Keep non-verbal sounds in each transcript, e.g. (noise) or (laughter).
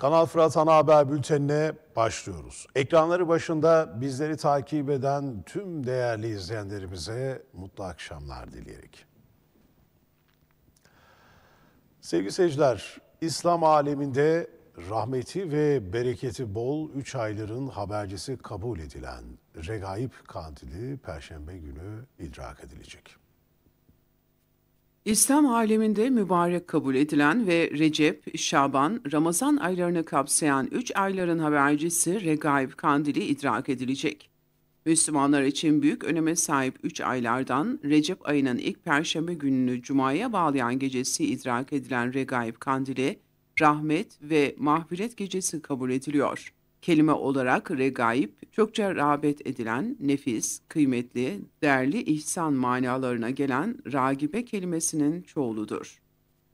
Kanal Fırat Ana Haber Bülteni'ne başlıyoruz. Ekranları başında bizleri takip eden tüm değerli izleyenlerimize mutlu akşamlar dileyerek. Sevgili seyirciler, İslam aleminde rahmeti ve bereketi bol üç ayların habercisi kabul edilen regaip Kandili Perşembe günü idrak edilecek. İslam aleminde mübarek kabul edilen ve Recep, Şaban, Ramazan aylarını kapsayan üç ayların habercisi Regaib Kandili idrak edilecek. Müslümanlar için büyük öneme sahip üç aylardan Recep ayının ilk perşembe gününü Cuma'ya bağlayan gecesi idrak edilen Regaib Kandili, rahmet ve mahviret gecesi kabul ediliyor kelime olarak regaib, çokça rağbet edilen, nefis, kıymetli, değerli ihsan manalarına gelen ragibe kelimesinin çoğuludur.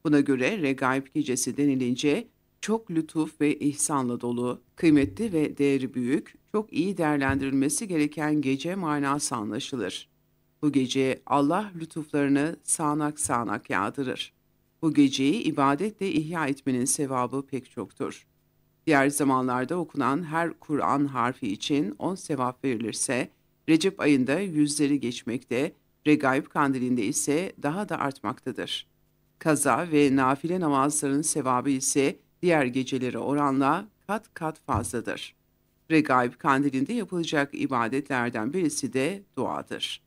Buna göre regaib gecesi denilince çok lütuf ve ihsanla dolu, kıymetli ve değeri büyük, çok iyi değerlendirilmesi gereken gece manası anlaşılır. Bu gece Allah lütuflarını sağanak sağanak yağdırır. Bu geceyi ibadetle ihya etmenin sevabı pek çoktur.'' Diğer zamanlarda okunan her Kur'an harfi için 10 sevap verilirse, Recep ayında yüzleri geçmekte, Regaib kandilinde ise daha da artmaktadır. Kaza ve nafile namazların sevabı ise diğer gecelere oranla kat kat fazladır. Regaib kandilinde yapılacak ibadetlerden birisi de duadır.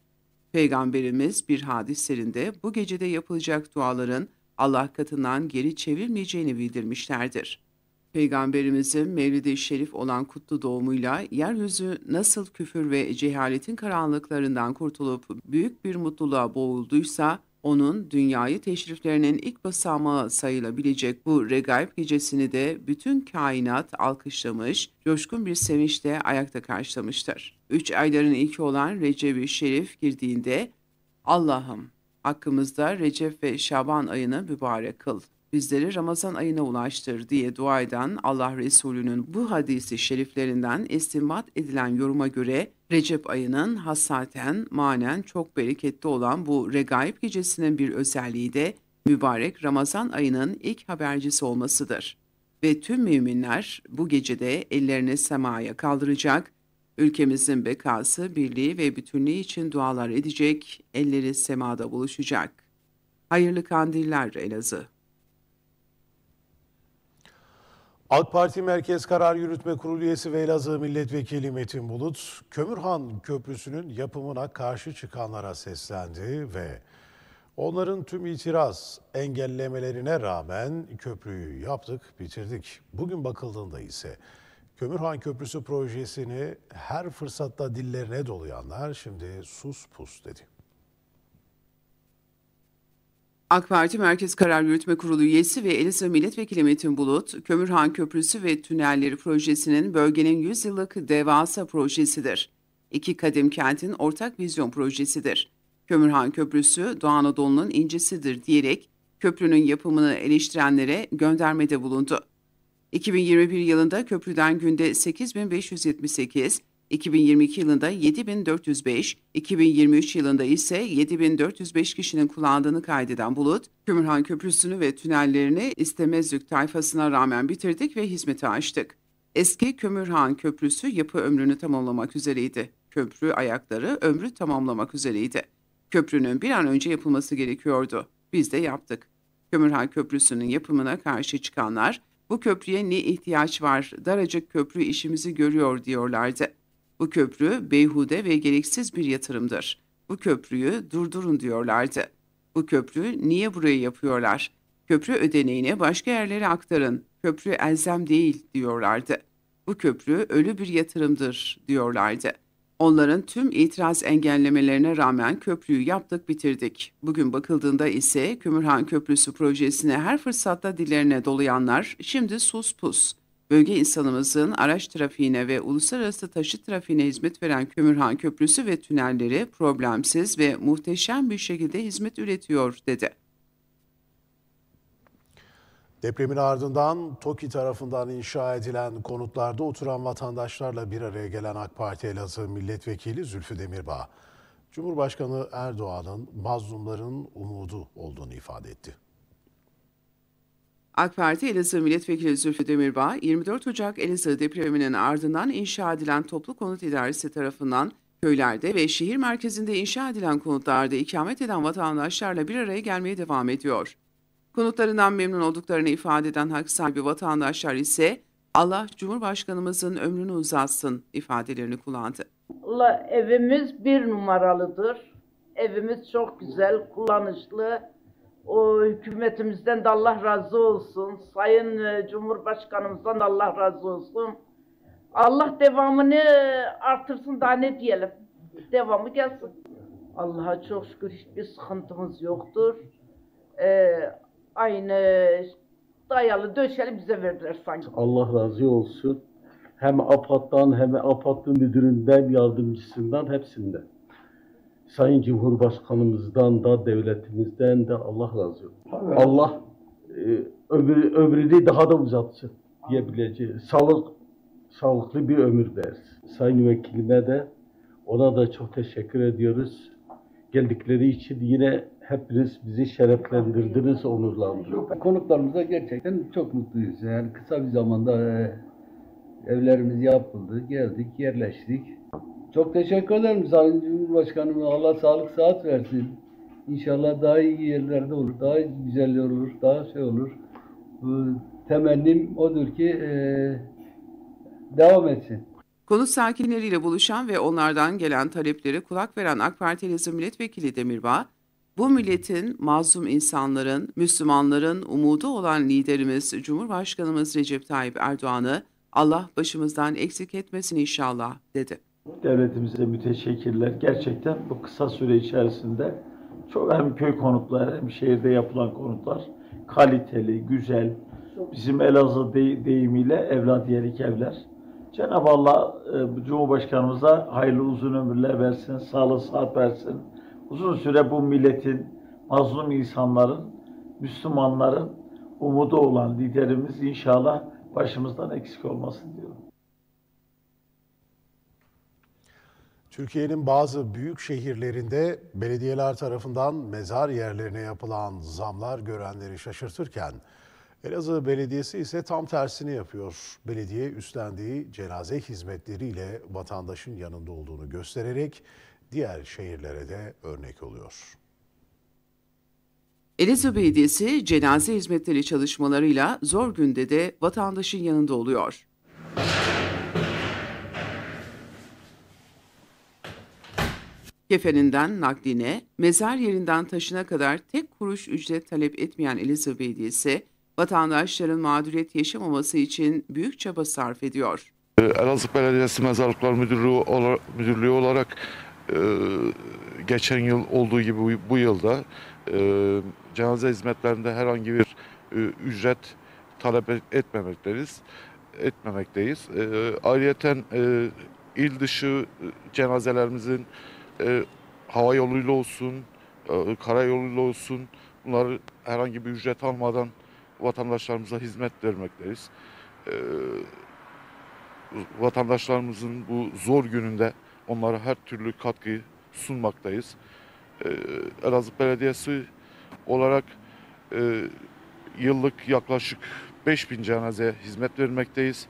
Peygamberimiz bir hadislerinde bu gecede yapılacak duaların Allah katından geri çevrilmeyeceğini bildirmişlerdir. Peygamberimizin Mevlid-i Şerif olan kutlu doğumuyla yeryüzü nasıl küfür ve cehaletin karanlıklarından kurtulup büyük bir mutluluğa boğulduysa, onun dünyayı teşriflerinin ilk basamağı sayılabilecek bu regaib gecesini de bütün kainat alkışlamış, coşkun bir sevinçle ayakta karşılamıştır. Üç ayların ilki olan Recep-i Şerif girdiğinde, Allah'ım hakkımızda Recep ve Şaban ayını mübarek kıl bizleri Ramazan ayına ulaştır diye dua eden Allah Resulü'nün bu hadisi şeriflerinden istinbat edilen yoruma göre Recep ayının hassaten manen çok bereketli olan bu regaib gecesinin bir özelliği de mübarek Ramazan ayının ilk habercisi olmasıdır. Ve tüm müminler bu gecede ellerini semaya kaldıracak, ülkemizin bekası, birliği ve bütünlüğü için dualar edecek, elleri semada buluşacak. Hayırlı kandiller Elazığ. AK Parti Merkez Karar Yürütme Kurulu üyesi ve Elazığ Milletvekili Metin Bulut, Kömürhan Köprüsü'nün yapımına karşı çıkanlara seslendi ve onların tüm itiraz engellemelerine rağmen köprüyü yaptık, bitirdik. Bugün bakıldığında ise Kömürhan Köprüsü projesini her fırsatta dillerine dolayanlar şimdi sus pus dedi. AK Parti Merkez Karar Yürütme Kurulu üyesi ve Elisa Milletvekili Metin Bulut, Kömürhan Köprüsü ve Tünelleri Projesi'nin bölgenin 100 yıllık devasa projesidir. İki kadim kentin ortak vizyon projesidir. Kömürhan Köprüsü, Doğu Anadolu'nun incisidir diyerek köprünün yapımını eleştirenlere göndermede bulundu. 2021 yılında köprüden günde 8578, 2022 yılında 7405, 2023 yılında ise 7405 kişinin kullandığını kaydeden Bulut, Kümürhan Köprüsü'nü ve tünellerini istemezlik tayfasına rağmen bitirdik ve hizmete açtık. Eski Kömürhan Köprüsü yapı ömrünü tamamlamak üzereydi. Köprü ayakları ömrü tamamlamak üzereydi. Köprünün bir an önce yapılması gerekiyordu. Biz de yaptık. Kömürhan Köprüsü'nün yapımına karşı çıkanlar bu köprüye ne ihtiyaç var, daracık köprü işimizi görüyor diyorlardı. Bu köprü beyhude ve gereksiz bir yatırımdır. Bu köprüyü durdurun diyorlardı. Bu köprü niye buraya yapıyorlar? Köprü ödeneğini başka yerlere aktarın. Köprü elzem değil diyorlardı. Bu köprü ölü bir yatırımdır diyorlardı. Onların tüm itiraz engellemelerine rağmen köprüyü yaptık bitirdik. Bugün bakıldığında ise Kümürhan Köprüsü projesine her fırsatta dillerine dolayanlar şimdi sus pus. Bölge insanımızın araç trafiğine ve uluslararası taşıt trafiğine hizmet veren Kömürhan Köprüsü ve tünelleri problemsiz ve muhteşem bir şekilde hizmet üretiyor dedi. Depremin ardından TOKİ tarafından inşa edilen konutlarda oturan vatandaşlarla bir araya gelen AK Parti Elazığ Milletvekili Zülfü Demirbağ, Cumhurbaşkanı Erdoğan'ın mazlumların umudu olduğunu ifade etti. AK Parti Elazığ Milletvekili Zülfü Demirbağ, 24 Ocak Elazığ depreminin ardından inşa edilen toplu konut idaresi tarafından köylerde ve şehir merkezinde inşa edilen konutlarda ikamet eden vatandaşlarla bir araya gelmeye devam ediyor. Konutlarından memnun olduklarını ifade eden hak sahibi vatandaşlar ise Allah Cumhurbaşkanımızın ömrünü uzatsın ifadelerini kullandı. Allah evimiz bir numaralıdır. Evimiz çok güzel, kullanışlı o hükümetimizden de Allah razı olsun. Sayın e, Cumhurbaşkanımızdan da Allah razı olsun. Allah devamını artırsın daha ne diyelim. Devamı gelsin. Allah'a çok şükür hiçbir sıkıntımız yoktur. Ee, aynı dayalı döşeli bize verdiler sanki. Allah razı olsun. Hem apattan hem AFAD'ın müdüründen, yardımcısından hepsinden. Sayın Cumhurbaşkanımızdan da devletimizden de Allah razı olsun. Tabii. Allah e, ömrü, ömrünü daha da uzatsın diyebileceği sağlık sağlıklı bir ömür versin. Sayın vekilime de ona da çok teşekkür ediyoruz. Geldikleri için yine hepiniz bizi şereflendirdiniz, onurlandırdınız. Konuklarımıza gerçekten çok mutluyuz. Yani kısa bir zamanda e, evlerimiz yapıldı, geldik, yerleştik. Çok teşekkür ederim Sayın Cumhurbaşkanım. Allah sağlık saat versin. İnşallah daha iyi yerlerde olur, daha güzel olur, daha şey olur. Temennim odur ki e, devam etsin. Konu sakinleriyle buluşan ve onlardan gelen taleplere kulak veren AK Parti Milletvekili Demirbağ, bu milletin, mazlum insanların, Müslümanların umudu olan liderimiz Cumhurbaşkanımız Recep Tayyip Erdoğan'ı Allah başımızdan eksik etmesin inşallah dedi devletimize müteşekkirler. Gerçekten bu kısa süre içerisinde çok hem köy konutları hem şehirde yapılan konutlar kaliteli, güzel, bizim Elazığ deyimiyle evlat yerik evler. Cenab-ı Allah e, Cumhurbaşkanımıza hayırlı uzun ömürler versin, sağlık sıhhat versin. Uzun süre bu milletin, mazlum insanların, Müslümanların umudu olan liderimiz inşallah başımızdan eksik olmasın diyorum. Türkiye'nin bazı büyük şehirlerinde belediyeler tarafından mezar yerlerine yapılan zamlar görenleri şaşırtırken Elazığ Belediyesi ise tam tersini yapıyor. Belediye üstlendiği cenaze hizmetleriyle vatandaşın yanında olduğunu göstererek diğer şehirlere de örnek oluyor. Elazığ Belediyesi cenaze hizmetleri çalışmalarıyla zor günde de vatandaşın yanında oluyor. Kefeninden nakline, mezar yerinden taşına kadar tek kuruş ücret talep etmeyen Elizabeth ise vatandaşların mağduriyet yaşamaması için büyük çaba sarf ediyor. Ee, Elazığ Belediyesi Mezarlıklar Müdürlüğü, Müdürlüğü olarak e, geçen yıl olduğu gibi bu, bu yılda e, cenaze hizmetlerinde herhangi bir e, ücret talep etmemekteyiz. etmemekteyiz. E, ayrıyeten e, il dışı e, cenazelerimizin e, hava yoluyla olsun, e, karayoluyla olsun bunları herhangi bir ücret almadan vatandaşlarımıza hizmet vermekteyiz. E, vatandaşlarımızın bu zor gününde onlara her türlü katkıyı sunmaktayız. E, Elazığ Belediyesi olarak e, yıllık yaklaşık 5000 cenazeye hizmet vermekteyiz.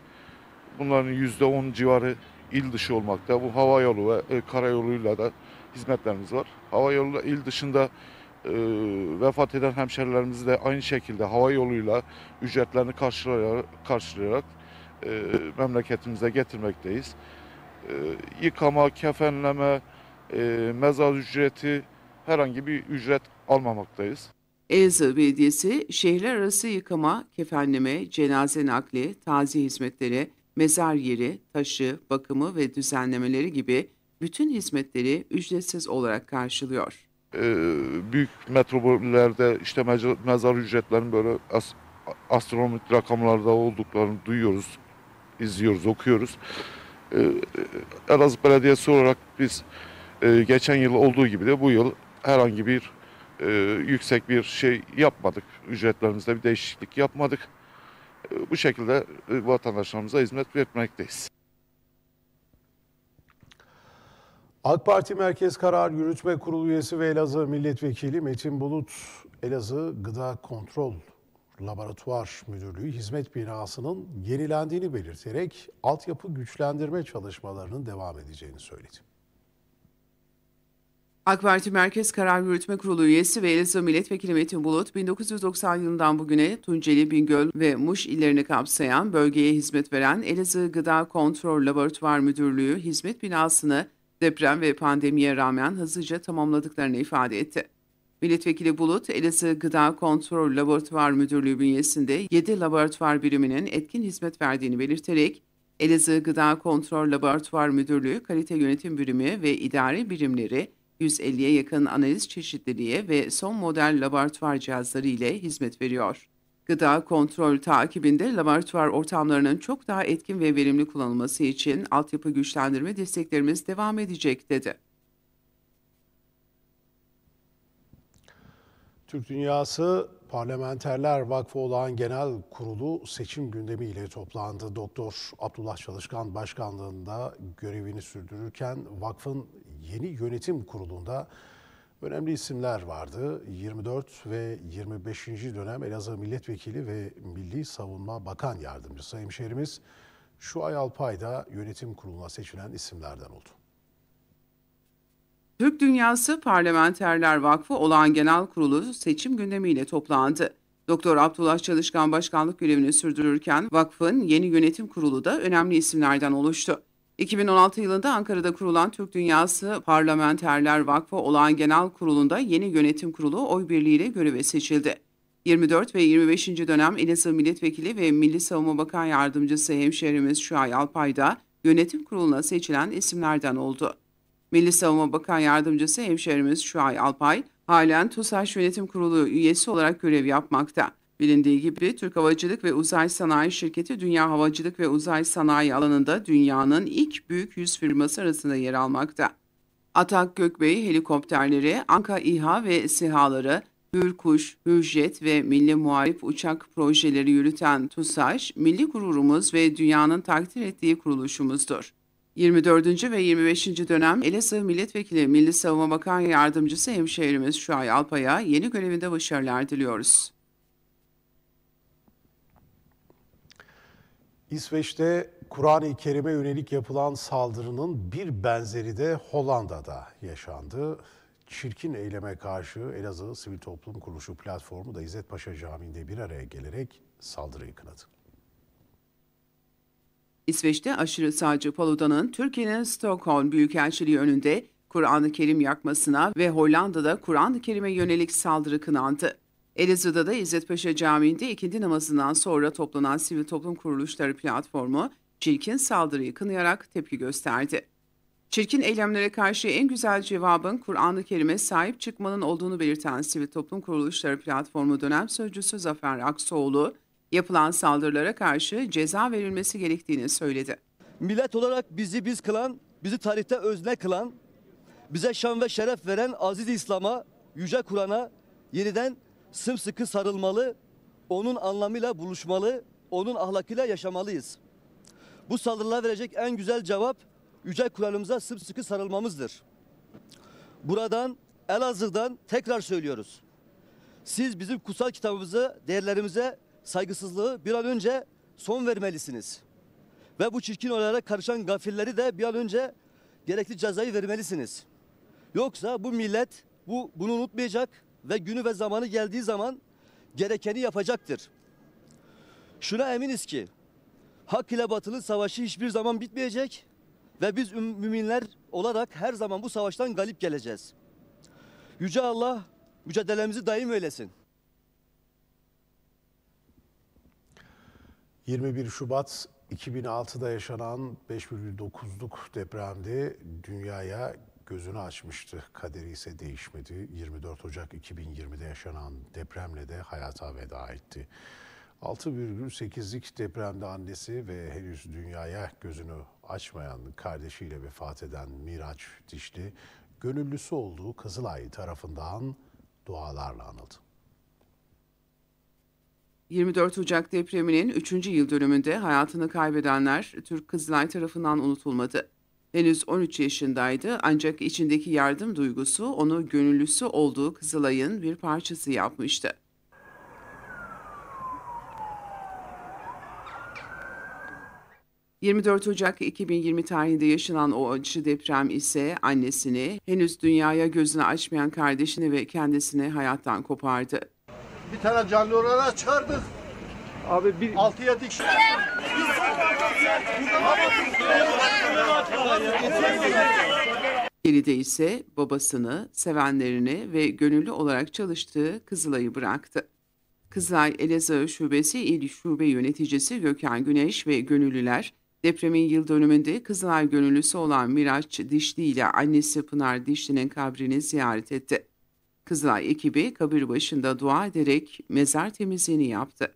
Bunların %10 civarı il dışı olmakta. Bu hava yolu ve e, karayoluyla da hizmetlerimiz var. Hava yoluyla il dışında e, vefat eden hemşerilerimizi de aynı şekilde hava yoluyla ücretlerini karşılayarak, karşılayarak e, memleketimize getirmekteyiz. E, yıkama, kefenleme, e, mezar ücreti herhangi bir ücret almamaktayız. Elazığ Belediyesi şehirler arası yıkama, kefenleme, cenaze nakli, taziye hizmetleri, mezar yeri, taşı, bakımı ve düzenlemeleri gibi bütün hizmetleri ücretsiz olarak karşılıyor. Ee, büyük metropollerde işte mezar ücretlerinin böyle as astronomik rakamlarda olduklarını duyuyoruz, izliyoruz, okuyoruz. Ee, Elazığ Belediyesi olarak biz e, geçen yıl olduğu gibi de bu yıl herhangi bir e, yüksek bir şey yapmadık. Ücretlerimizde bir değişiklik yapmadık bu şekilde e, vatandaşlarımıza hizmet vermekteyiz. AK Parti Merkez Karar Yürütme Kurulu üyesi ve Elazığ Milletvekili Metin Bulut, Elazığ Gıda Kontrol Laboratuvar Müdürlüğü hizmet binasının yenilendiğini belirterek altyapı güçlendirme çalışmalarının devam edeceğini söyledi. AK Parti Merkez Karar Yürütme Kurulu üyesi ve Elazığ Milletvekili Metin Bulut, 1990 yılından bugüne Tunceli, Bingöl ve Muş illerini kapsayan bölgeye hizmet veren Elazığ Gıda Kontrol Laboratuvar Müdürlüğü hizmet binasını deprem ve pandemiye rağmen hızlıca tamamladıklarını ifade etti. Milletvekili Bulut, Elazığ Gıda Kontrol Laboratuvar Müdürlüğü bünyesinde 7 laboratuvar biriminin etkin hizmet verdiğini belirterek, Elazığ Gıda Kontrol Laboratuvar Müdürlüğü Kalite Yönetim Birimi ve İdare Birimleri 150'ye yakın analiz çeşitliliğe ve son model laboratuvar cihazları ile hizmet veriyor. Gıda kontrol takibinde laboratuvar ortamlarının çok daha etkin ve verimli kullanılması için altyapı güçlendirme desteklerimiz devam edecek dedi. Türk dünyası Parlamenterler Vakfı olan Genel Kurulu seçim gündemiyle toplandı. Doktor Abdullah Çalışkan başkanlığında görevini sürdürürken vakfın yeni yönetim kurulunda önemli isimler vardı. 24 ve 25. dönem Elazığ Milletvekili ve Milli Savunma Bakan Yardımcısı hemşerimiz şu ay Alpay'da yönetim kuruluna seçilen isimlerden oldu. Türk Dünyası Parlamenterler Vakfı Olağan Genel Kurulu seçim gündemiyle toplandı. Doktor Abdullah Çalışkan başkanlık görevini sürdürürken vakfın yeni yönetim kurulu da önemli isimlerden oluştu. 2016 yılında Ankara'da kurulan Türk Dünyası Parlamenterler Vakfı Olağan Genel Kurulu'nda yeni yönetim kurulu oy birliğiyle göreve seçildi. 24 ve 25. dönem Elazığ Milletvekili ve Milli Savunma Bakan Yardımcısı hemşehrimiz Şuay Alpay da yönetim kuruluna seçilen isimlerden oldu. Milli Savunma Bakan Yardımcısı hemşerimiz Şuay Alpay halen TUSAŞ Yönetim Kurulu üyesi olarak görev yapmakta. Bilindiği gibi Türk Havacılık ve Uzay Sanayi Şirketi dünya havacılık ve uzay sanayi alanında dünyanın ilk büyük 100 firması arasında yer almakta. Atak Gökbey helikopterleri, Anka İHA ve SİHA'ları, Hürkuş, Hürjet ve Milli Muharip Uçak projeleri yürüten TUSAŞ, milli gururumuz ve dünyanın takdir ettiği kuruluşumuzdur. 24. ve 25. dönem Elazığ Milletvekili Milli Savunma Bakan Yardımcısı hemşehrimiz Şuay Alpay'a yeni görevinde başarılar diliyoruz. İsveç'te Kur'an-ı Kerim'e yönelik yapılan saldırının bir benzeri de Hollanda'da yaşandı. Çirkin eyleme karşı Elazığ Sivil Toplum Kuruluşu platformu da İzzet Paşa Camii'nde bir araya gelerek saldırıyı kınadı. İsveç'te aşırı sağcı Paludan'ın Türkiye'nin Stockholm Büyükelçiliği önünde Kur'an-ı Kerim yakmasına ve Hollanda'da Kur'an-ı Kerim'e yönelik saldırı kınandı. Elazığ'da da İzzet Paşa Camii'nde ikindi namazından sonra toplanan sivil toplum kuruluşları platformu çirkin saldırıyı kınayarak tepki gösterdi. Çirkin eylemlere karşı en güzel cevabın Kur'an-ı Kerim'e sahip çıkmanın olduğunu belirten sivil toplum kuruluşları platformu dönem sözcüsü Zafer Aksoğlu, yapılan saldırılara karşı ceza verilmesi gerektiğini söyledi. Millet olarak bizi biz kılan, bizi tarihte özne kılan, bize şan ve şeref veren aziz İslam'a, yüce Kur'an'a yeniden sımsıkı sarılmalı, onun anlamıyla buluşmalı, onun ahlakıyla yaşamalıyız. Bu saldırılara verecek en güzel cevap yüce Kur'an'ımıza sımsıkı sarılmamızdır. Buradan Elazığ'dan tekrar söylüyoruz. Siz bizim kutsal kitabımızı, değerlerimize saygısızlığı bir an önce son vermelisiniz. Ve bu çirkin olaylara karışan gafilleri de bir an önce gerekli cezayı vermelisiniz. Yoksa bu millet bu bunu unutmayacak ve günü ve zamanı geldiği zaman gerekeni yapacaktır. Şuna eminiz ki hak ile batılın savaşı hiçbir zaman bitmeyecek ve biz müminler olarak her zaman bu savaştan galip geleceğiz. Yüce Allah mücadelemizi daim eylesin. 21 Şubat 2006'da yaşanan 5,9'luk depremde dünyaya gözünü açmıştı. Kaderi ise değişmedi. 24 Ocak 2020'de yaşanan depremle de hayata veda etti. 6,8'lik depremde annesi ve henüz dünyaya gözünü açmayan kardeşiyle vefat eden Miraç Dişli, gönüllüsü olduğu Kızılay tarafından dualarla anıldı. 24 Ocak depreminin 3. yıl dönümünde hayatını kaybedenler Türk Kızılay tarafından unutulmadı. Henüz 13 yaşındaydı ancak içindeki yardım duygusu onu gönüllüsü olduğu Kızılay'ın bir parçası yapmıştı. ...24 Ocak 2020 tarihinde yaşanan o acı deprem ise annesini, henüz dünyaya gözünü açmayan kardeşini ve kendisini hayattan kopardı bir tane canlı olarak çıkardık. Abi bir... 6'ya dik. Geride ise babasını, sevenlerini ve gönüllü olarak çalıştığı Kızılay'ı bıraktı. Kızılay Elazığ Şubesi İl Şube Yöneticisi Gökhan Güneş ve gönüllüler depremin yıl dönümünde Kızılay gönüllüsü olan Miraç Dişli ile annesi Pınar Dişli'nin kabrini ziyaret etti. Kızılay ekibi kabir başında dua ederek mezar temizliğini yaptı.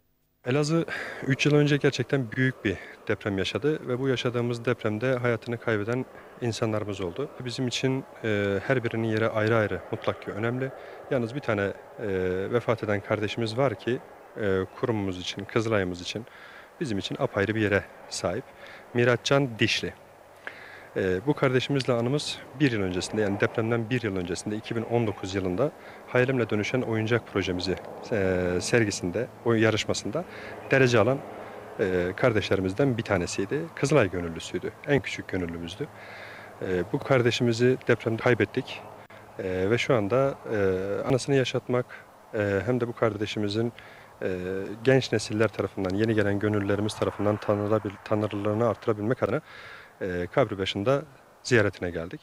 Elazığ 3 yıl önce gerçekten büyük bir deprem yaşadı ve bu yaşadığımız depremde hayatını kaybeden insanlarımız oldu. Bizim için e, her birinin yeri ayrı ayrı mutlak ki önemli. Yalnız bir tane e, vefat eden kardeşimiz var ki e, kurumumuz için, Kızılay'ımız için bizim için apayrı bir yere sahip. Miratcan Dişli. E, bu kardeşimizle anımız bir yıl öncesinde yani depremden bir yıl öncesinde 2019 yılında Hayalimle Dönüşen Oyuncak Projemizi e, sergisinde, oyun yarışmasında derece alan e, kardeşlerimizden bir tanesiydi. Kızılay gönüllüsüydü. En küçük gönüllümüzdü. E, bu kardeşimizi depremde kaybettik. E, ve şu anda e, anasını yaşatmak e, hem de bu kardeşimizin e, genç nesiller tarafından, yeni gelen gönüllerimiz tarafından tanırlığını artırabilmek adına e, kabri başında ziyaretine geldik.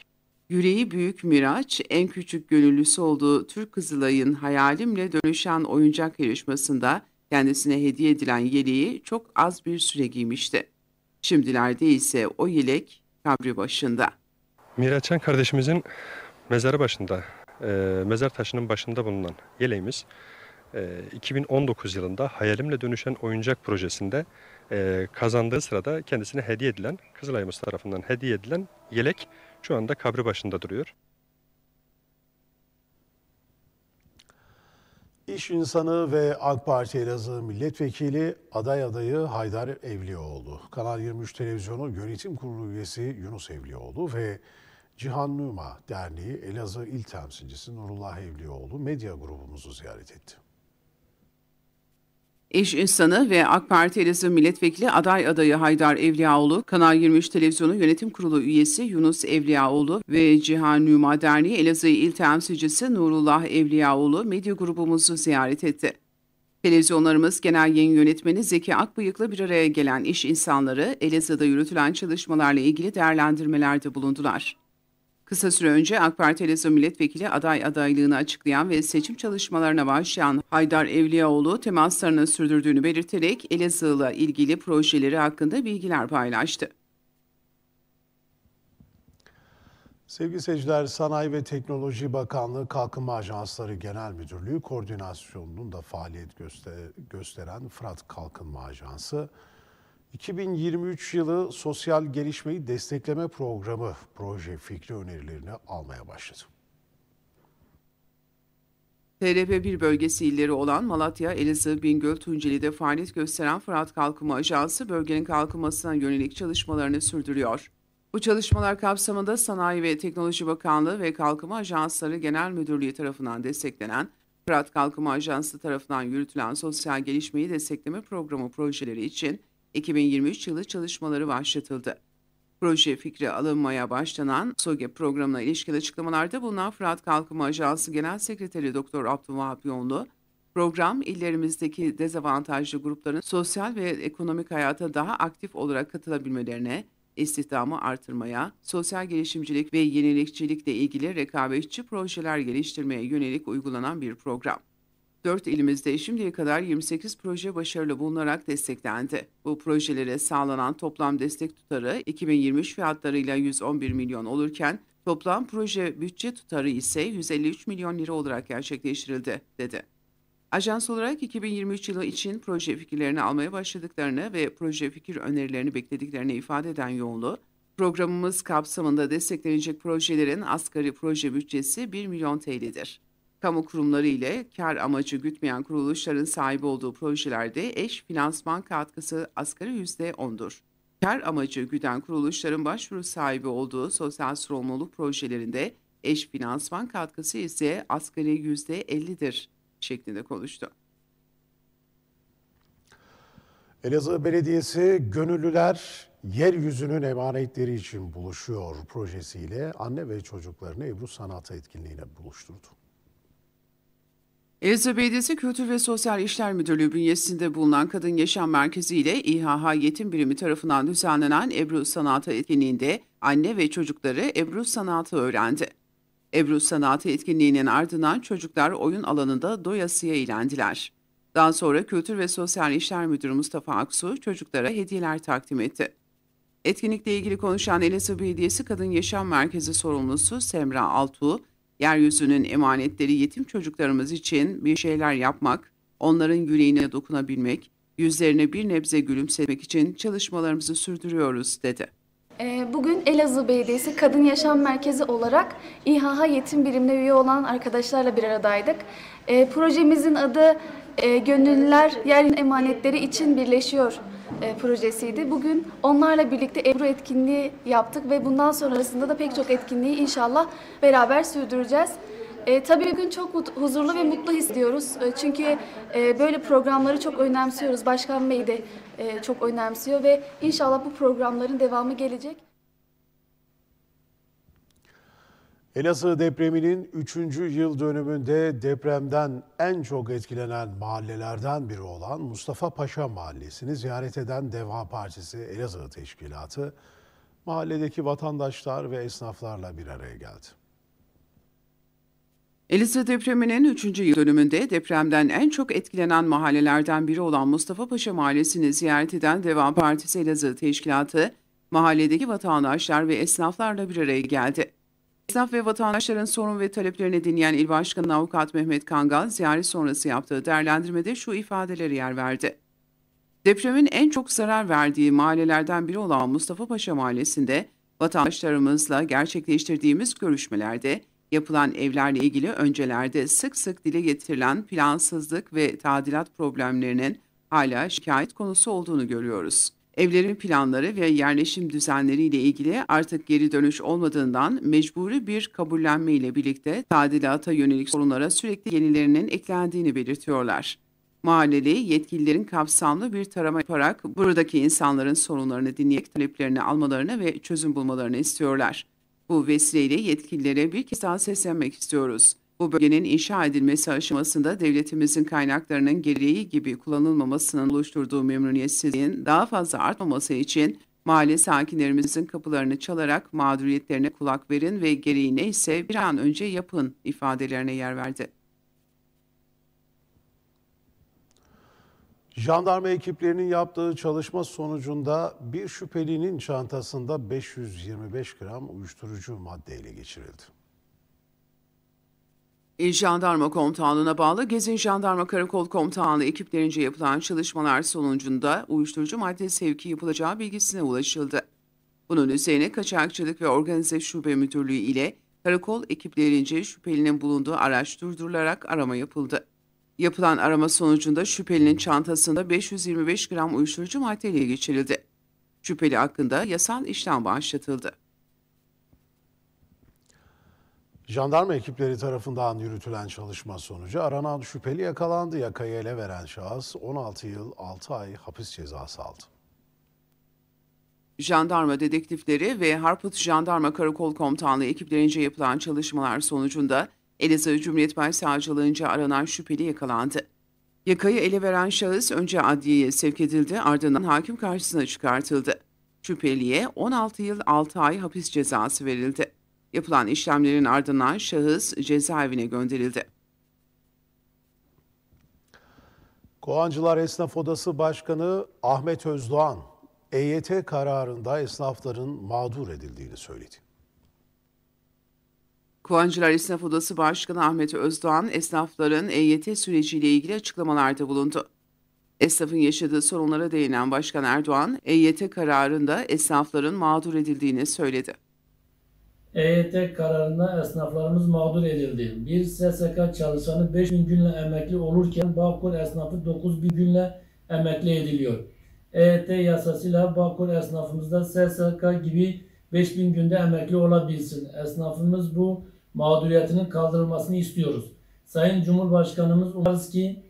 Yüreği büyük Miraç, en küçük gönüllüsü olduğu Türk Kızılay'ın hayalimle dönüşen oyuncak yarışmasında kendisine hediye edilen yeleği çok az bir süre giymişti. Şimdilerde ise o yelek kabri başında. Miraçan kardeşimizin mezarı başında, e, mezar taşının başında bulunan yeleğimiz e, 2019 yılında Hayalimle Dönüşen Oyuncak projesinde e, kazandığı sırada kendisine hediye edilen, Kızılayımız tarafından hediye edilen yelek şu anda kabri başında duruyor. İş insanı ve AK Parti Elazığ milletvekili aday adayı Haydar Evlioğlu. Kanal 23 Televizyonu Yönetim Kurulu üyesi Yunus Evlioğlu ve Cihan Numa Derneği Elazığ İl Temsilcisi Nurullah Evlioğlu medya grubumuzu ziyaret etti. İş insanı ve AK Parti Elazığ Milletvekili aday adayı Haydar Evliyaoğlu, Kanal 23 Televizyonu Yönetim Kurulu üyesi Yunus Evliyaoğlu ve Cihan Nüma Derneği Elazığ İl Temsilcisi Nurullah Evliyaoğlu medya grubumuzu ziyaret etti. Televizyonlarımız Genel Yayın Yönetmeni Zeki Akbıyık'la bir araya gelen iş insanları Elazığ'da yürütülen çalışmalarla ilgili değerlendirmelerde bulundular. Kısa süre önce AK Parti Elazığ Milletvekili aday adaylığını açıklayan ve seçim çalışmalarına başlayan Haydar Evliyaoğlu temaslarını sürdürdüğünü belirterek Elazığ'la ilgili projeleri hakkında bilgiler paylaştı. Sevgili seyirciler, Sanayi ve Teknoloji Bakanlığı Kalkınma Ajansları Genel Müdürlüğü koordinasyonunun da faaliyet göster gösteren Fırat Kalkınma Ajansı, 2023 yılı sosyal gelişmeyi destekleme programı proje fikri önerilerini almaya başladı. TRP1 bölgesi illeri olan Malatya, Elazığ, Bingöl, Tunceli'de faaliyet gösteren Fırat Kalkınma Ajansı bölgenin kalkınmasına yönelik çalışmalarını sürdürüyor. Bu çalışmalar kapsamında Sanayi ve Teknoloji Bakanlığı ve Kalkınma Ajansları Genel Müdürlüğü tarafından desteklenen Fırat Kalkınma Ajansı tarafından yürütülen sosyal gelişmeyi destekleme programı projeleri için 2023 yılı çalışmaları başlatıldı. Proje fikri alınmaya başlanan SOGE programına ilişkili açıklamalarda bulunan Fırat Kalkınma Ajansı Genel Sekreteri Doktor Abdülvahap Yonlu, program illerimizdeki dezavantajlı grupların sosyal ve ekonomik hayata daha aktif olarak katılabilmelerine, istihdamı artırmaya, sosyal gelişimcilik ve yenilikçilikle ilgili rekabetçi projeler geliştirmeye yönelik uygulanan bir program. Dört ilimizde şimdiye kadar 28 proje başarılı bulunarak desteklendi. Bu projelere sağlanan toplam destek tutarı 2023 fiyatlarıyla 111 milyon olurken toplam proje bütçe tutarı ise 153 milyon lira olarak gerçekleştirildi, dedi. Ajans olarak 2023 yılı için proje fikirlerini almaya başladıklarını ve proje fikir önerilerini beklediklerini ifade eden Yoğunlu, programımız kapsamında desteklenecek projelerin asgari proje bütçesi 1 milyon TL'dir. Kamu kurumları ile kar amacı gütmeyen kuruluşların sahip olduğu projelerde eş finansman katkısı asgari %10'dur. Kar amacı güden kuruluşların başvuru sahibi olduğu sosyal sorumluluk projelerinde eş finansman katkısı ise asgari %50'dir şeklinde konuştu. Elazığ Belediyesi Gönüllüler Yeryüzünün Emanetleri için Buluşuyor projesiyle anne ve çocuklarını Ebru Sanatı etkinliğine buluşturdu. Elazığ Belediyesi Kültür ve Sosyal İşler Müdürlüğü bünyesinde bulunan Kadın Yaşam Merkezi ile İHH Yetim Birimi tarafından düzenlenen Ebru Sanatı etkinliğinde anne ve çocukları Ebru Sanatı öğrendi. Ebru Sanatı etkinliğinin ardından çocuklar oyun alanında doyasıya eğlendiler. Daha sonra Kültür ve Sosyal İşler Müdürü Mustafa Aksu çocuklara hediyeler takdim etti. Etkinlikle ilgili konuşan Elazığ Belediyesi Kadın Yaşam Merkezi sorumlusu Semra Altuğ, Yeryüzünün emanetleri yetim çocuklarımız için bir şeyler yapmak, onların yüreğine dokunabilmek, yüzlerine bir nebze gülümsemek için çalışmalarımızı sürdürüyoruz dedi. Ee, bugün Elazığ Belediyesi Kadın Yaşam Merkezi olarak İHH Yetim Birimine üye olan arkadaşlarla bir aradaydık. Ee, projemizin adı e, Gönüllüler Yerin Emanetleri İçin Birleşiyor e, projesiydi. Bugün onlarla birlikte Ebru etkinliği yaptık ve bundan sonrasında da pek çok etkinliği inşallah beraber sürdüreceğiz. E, tabii bugün çok huzurlu ve mutlu hissediyoruz. E, çünkü e, böyle programları çok önemsiyoruz. Başkan Bey de e, çok önemsiyor ve inşallah bu programların devamı gelecek. Elazığ depreminin 3. yıl dönümünde depremden en çok etkilenen mahallelerden biri olan Mustafa Paşa Mahallesi'ni ziyaret eden Deva Partisi Elazığ Teşkilatı, mahalledeki vatandaşlar ve esnaflarla bir araya geldi. Elisa depreminin 3. yıl dönümünde depremden en çok etkilenen mahallelerden biri olan Mustafa Paşa Mahallesi'ni ziyaret eden Deva Partisi Elazığ Teşkilatı, mahalledeki vatandaşlar ve esnaflarla bir araya geldi. Esnaf ve vatandaşların sorun ve taleplerini dinleyen İl Başkanı Avukat Mehmet Kangal, ziyaret sonrası yaptığı değerlendirmede şu ifadeleri yer verdi. Depremin en çok zarar verdiği mahallelerden biri olan Mustafa Paşa Mahallesi'nde vatandaşlarımızla gerçekleştirdiğimiz görüşmelerde Yapılan evlerle ilgili öncelerde sık sık dile getirilen plansızlık ve tadilat problemlerinin hala şikayet konusu olduğunu görüyoruz. Evlerin planları ve yerleşim düzenleriyle ilgili artık geri dönüş olmadığından mecburi bir kabullenme ile birlikte tadilata yönelik sorunlara sürekli yenilerinin eklendiğini belirtiyorlar. Mahalleli yetkililerin kapsamlı bir tarama yaparak buradaki insanların sorunlarını dinleyerek taleplerini almalarını ve çözüm bulmalarını istiyorlar. Bu vesileyle yetkililere bir kez daha seslenmek istiyoruz. Bu bölgenin inşa edilmesi aşamasında devletimizin kaynaklarının gereği gibi kullanılmamasının oluşturduğu memnuniyetsizliğin daha fazla artmaması için mahalle sakinlerimizin kapılarını çalarak mağduriyetlerine kulak verin ve gereği neyse bir an önce yapın ifadelerine yer verdi. Jandarma ekiplerinin yaptığı çalışma sonucunda bir şüphelinin çantasında 525 gram uyuşturucu madde ele geçirildi. İl e, Jandarma Komutanlığı'na bağlı Gezin Jandarma Karakol Komutanlığı ekiplerince yapılan çalışmalar sonucunda uyuşturucu madde sevki yapılacağı bilgisine ulaşıldı. Bunun üzerine Kaçakçılık ve Organize Şube Müdürlüğü ile karakol ekiplerince şüphelinin bulunduğu araç durdurularak arama yapıldı. Yapılan arama sonucunda şüphelinin çantasında 525 gram uyuşturucu madde ele geçirildi. Şüpheli hakkında yasal işlem başlatıldı. Jandarma ekipleri tarafından yürütülen çalışma sonucu aranan şüpheli yakalandı. Yakayı ele veren şahıs 16 yıl 6 ay hapis cezası aldı. Jandarma dedektifleri ve Harput Jandarma Karakol Komutanlığı ekiplerince yapılan çalışmalar sonucunda Elazığ Cumhuriyet Başsavcılığınca aranan şüpheli yakalandı. Yakayı ele veren şahıs önce adliyeye sevk edildi ardından hakim karşısına çıkartıldı. Şüpheliye 16 yıl 6 ay hapis cezası verildi. Yapılan işlemlerin ardından şahıs cezaevine gönderildi. Kovancılar Esnaf Odası Başkanı Ahmet Özdoğan, EYT kararında esnafların mağdur edildiğini söyledi. Kuancılar Esnaf Odası Başkanı Ahmet Özdoğan esnafların EYT süreciyle ilgili açıklamalarda bulundu. Esnafın yaşadığı sorunlara değinen Başkan Erdoğan, EYT kararında esnafların mağdur edildiğini söyledi. EYT kararında esnaflarımız mağdur edildi. Bir SSK çalışanı 5 bin günle emekli olurken Bağkur esnafı 9 bin günle emekli ediliyor. EYT yasasıyla Bağkur da SSK gibi 5 bin günde emekli olabilsin. Esnafımız bu mağduriyetinin kaldırılmasını istiyoruz. Sayın Cumhurbaşkanımız umarız ki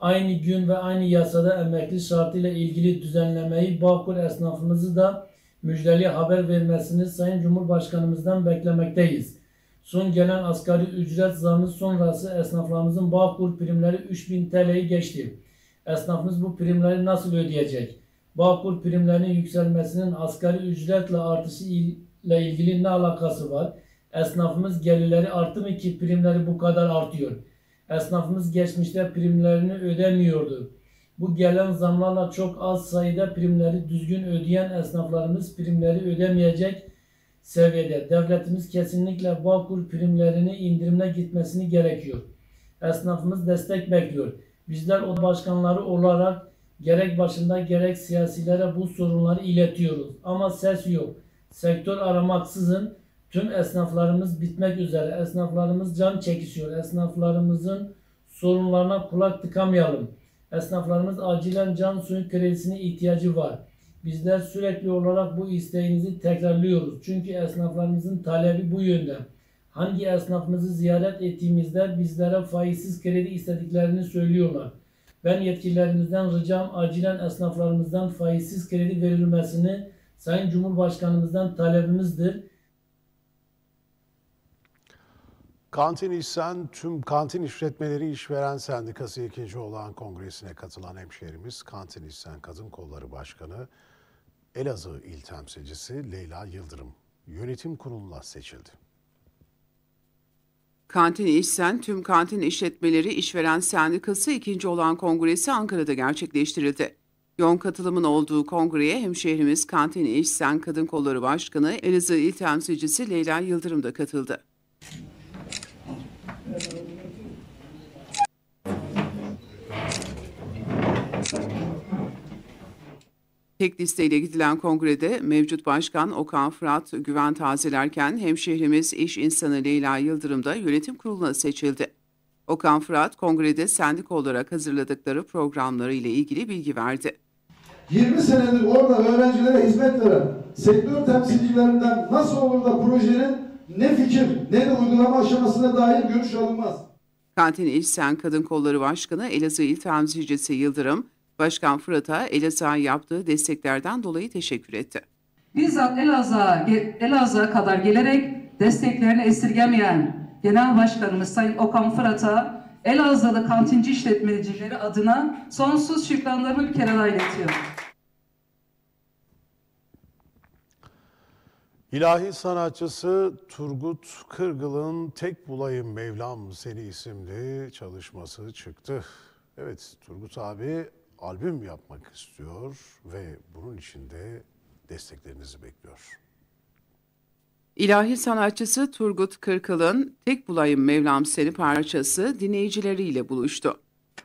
aynı gün ve aynı yasada emekli şartıyla ilgili düzenlemeyi Bağkur esnafımızı da müjdeli haber vermesini Sayın Cumhurbaşkanımızdan beklemekteyiz. Son gelen asgari ücret zammı sonrası esnaflarımızın Bağkur primleri 3000 TL'yi geçti. Esnafımız bu primleri nasıl ödeyecek? Bağkur primlerinin yükselmesinin asgari ücretle artışı ile ilgili ne alakası var? Esnafımız gelirleri arttı mı ki primleri bu kadar artıyor. Esnafımız geçmişte primlerini ödemiyordu. Bu gelen zamlarla çok az sayıda primleri düzgün ödeyen esnaflarımız primleri ödemeyecek seviyede. Devletimiz kesinlikle Bağkur primlerini indirimle gitmesini gerekiyor. Esnafımız destek bekliyor. Bizler o başkanları olarak gerek başında gerek siyasilere bu sorunları iletiyoruz. Ama ses yok. Sektör aramaksızın Tüm esnaflarımız bitmek üzere. Esnaflarımız can çekişiyor. Esnaflarımızın sorunlarına kulak tıkamayalım. Esnaflarımız acilen can suyu kredisine ihtiyacı var. Bizler sürekli olarak bu isteğinizi tekrarlıyoruz. Çünkü esnaflarımızın talebi bu yönde. Hangi esnafımızı ziyaret ettiğimizde bizlere faizsiz kredi istediklerini söylüyorlar. Ben yetkililerimizden ricam acilen esnaflarımızdan faizsiz kredi verilmesini Sayın Cumhurbaşkanımızdan talebimizdir. Kantin İşsen tüm kantin işletmeleri işveren sendikası ikinci olan kongresine katılan hemşehrimiz Kantin İşsen Kadın Kolları Başkanı Elazığ İl Temsilcisi Leyla Yıldırım yönetim kuruluna seçildi. Kantin İşsen tüm kantin işletmeleri işveren sendikası ikinci olan kongresi Ankara'da gerçekleştirildi. Yoğun katılımın olduğu kongreye hemşehrimiz Kantin İşsen Kadın Kolları Başkanı Elazığ İl Temsilcisi Leyla Yıldırım da katıldı. Tek listeyle gidilen kongrede mevcut başkan Okan Fırat güven tazelerken hemşehrimiz iş insanı Leyla Yıldırım da yönetim kuruluna seçildi. Okan Fırat kongrede sendik olarak hazırladıkları programları ile ilgili bilgi verdi. 20 senedir orada öğrencilere hizmet veren sektör temsilcilerinden nasıl olur da projenin ne fikir ne de uygulama aşamasına dair görüş alınmaz. Kantin İşsen Kadın Kolları Başkanı Elazığ İl Temsilcisi Yıldırım, Başkan Fırat'a Elazığ'a yaptığı desteklerden dolayı teşekkür etti. Bizzat Elazığ'a Elazığ kadar gelerek desteklerini esirgemeyen Genel Başkanımız Sayın Okan Fırat'a Elazığlı kantinci işletmecileri adına sonsuz şükranlarımı bir kere daha iletiyorum. İlahi sanatçısı Turgut Kırgıl'ın Tek Bulayım Mevlam Seni isimli çalışması çıktı. Evet Turgut abi albüm yapmak istiyor ve bunun için de desteklerinizi bekliyor. İlahi sanatçısı Turgut Kırkıl'ın Tek Bulayım Mevlam Seni parçası dinleyicileriyle buluştu.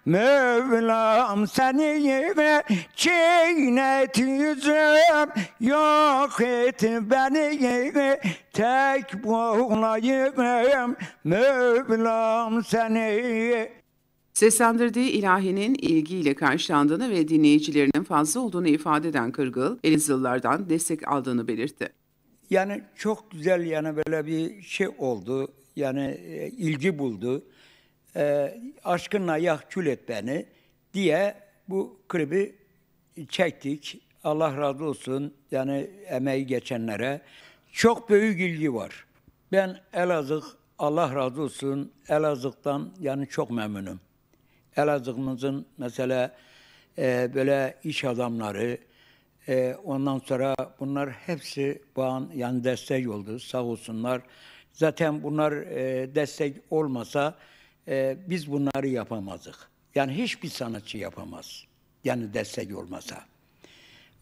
Mevlam seni ve çiğnet yüzüm yok et beni tek bulayım Mevlam seni Seslendirdiği ilahinin ilgiyle karşılandığını ve dinleyicilerinin fazla olduğunu ifade eden Kırgıl, Elazığlılardan destek aldığını belirtti. Yani çok güzel yani böyle bir şey oldu. Yani e, ilgi buldu. E, aşkınla yak et beni diye bu klibi çektik. Allah razı olsun yani emeği geçenlere. Çok büyük ilgi var. Ben Elazığ, Allah razı olsun Elazığ'dan yani çok memnunum. Elazığ'ımızın mesela e, böyle iş adamları, e, ondan sonra bunlar hepsi bağın yani destek oldu sağ olsunlar. Zaten bunlar e, destek olmasa e, biz bunları yapamazdık. Yani hiçbir sanatçı yapamaz. Yani destek olmasa.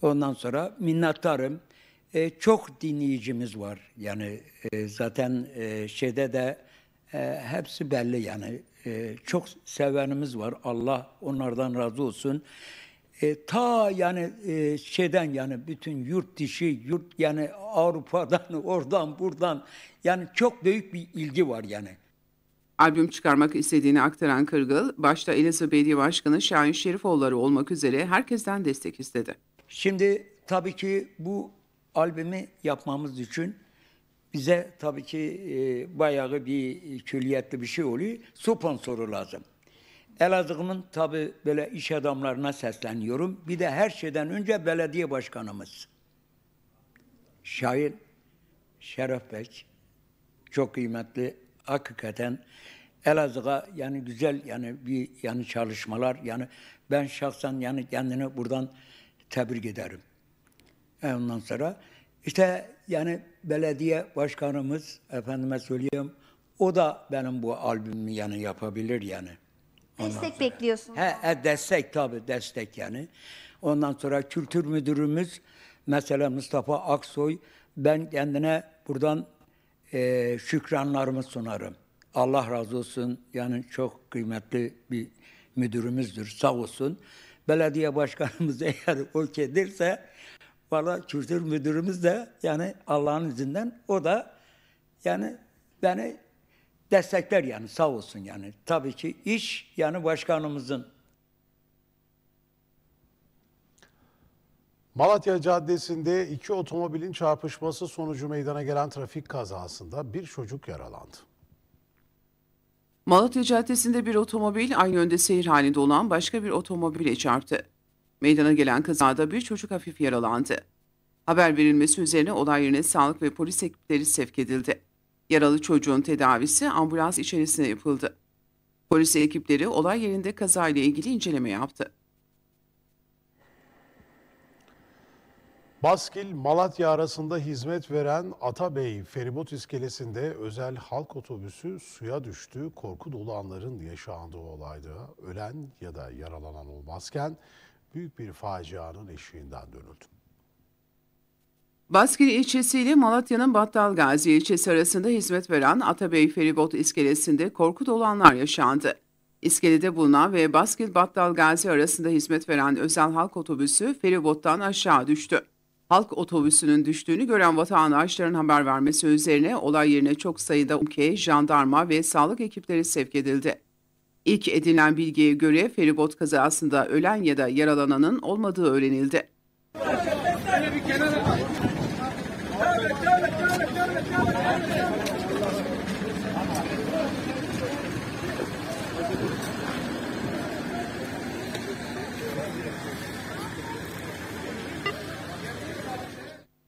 Ondan sonra minnettarım. E, çok dinleyicimiz var. Yani e, zaten e, şeyde de e, hepsi belli yani e, çok sevenimiz var. Allah onlardan razı olsun. E, ta yani e, şeyden yani bütün yurt dışı, yurt yani Avrupa'dan, (laughs) oradan, buradan yani çok büyük bir ilgi var yani. Albüm çıkarmak istediğini aktaran Kırgıl, başta Elazığ Belediye Başkanı Şahin Şerifoğulları olmak üzere herkesten destek istedi. Şimdi tabii ki bu albümü yapmamız için bize tabii ki e, bayağı bir külliyetli bir şey oluyor. Sponsoru lazım. Elazığ'ın tabii böyle iş adamlarına sesleniyorum. Bir de her şeyden önce belediye başkanımız. Şair Şeref Bey çok kıymetli hakikaten Elazığ'a yani güzel yani bir yani çalışmalar yani ben şahsen yani kendini buradan tebrik ederim. E ondan sonra işte yani belediye başkanımız efendime söyleyeyim o da benim bu albümü yani yapabilir yani. Ondan destek sonra. bekliyorsunuz. He, he, destek tabii destek yani. Ondan sonra kültür müdürümüz mesela Mustafa Aksoy ben kendine buradan e, şükranlarımı sunarım. Allah razı olsun yani çok kıymetli bir müdürümüzdür sağ olsun. Belediye başkanımız (laughs) eğer okeydirse Valla kültür müdürümüz de yani Allah'ın izinden o da yani beni destekler yani sağ olsun yani. Tabii ki iş yani başkanımızın. Malatya Caddesi'nde iki otomobilin çarpışması sonucu meydana gelen trafik kazasında bir çocuk yaralandı. Malatya Caddesi'nde bir otomobil aynı yönde seyir halinde olan başka bir otomobile çarptı. Meydana gelen kazada bir çocuk hafif yaralandı. Haber verilmesi üzerine olay yerine sağlık ve polis ekipleri sevk edildi. Yaralı çocuğun tedavisi ambulans içerisinde yapıldı. Polis ekipleri olay yerinde kazayla ilgili inceleme yaptı. Baskil Malatya arasında hizmet veren Atabey feribot iskelesinde özel halk otobüsü suya düştü. Korku dolu anların yaşandığı olayda ölen ya da yaralanan olmazken büyük bir facianın eşiğinden dönüldü. Baskili ilçesi ile Malatya'nın Battalgazi ilçesi arasında hizmet veren Atabey Feribot iskelesinde korku dolu yaşandı. İskelede bulunan ve Baskil-Battalgazi arasında hizmet veren özel halk otobüsü feribottan aşağı düştü. Halk otobüsünün düştüğünü gören vatandaşların haber vermesi üzerine olay yerine çok sayıda ülke, jandarma ve sağlık ekipleri sevk edildi. İlk edinilen bilgiye göre feribot kazasında ölen ya da yaralananın olmadığı öğrenildi.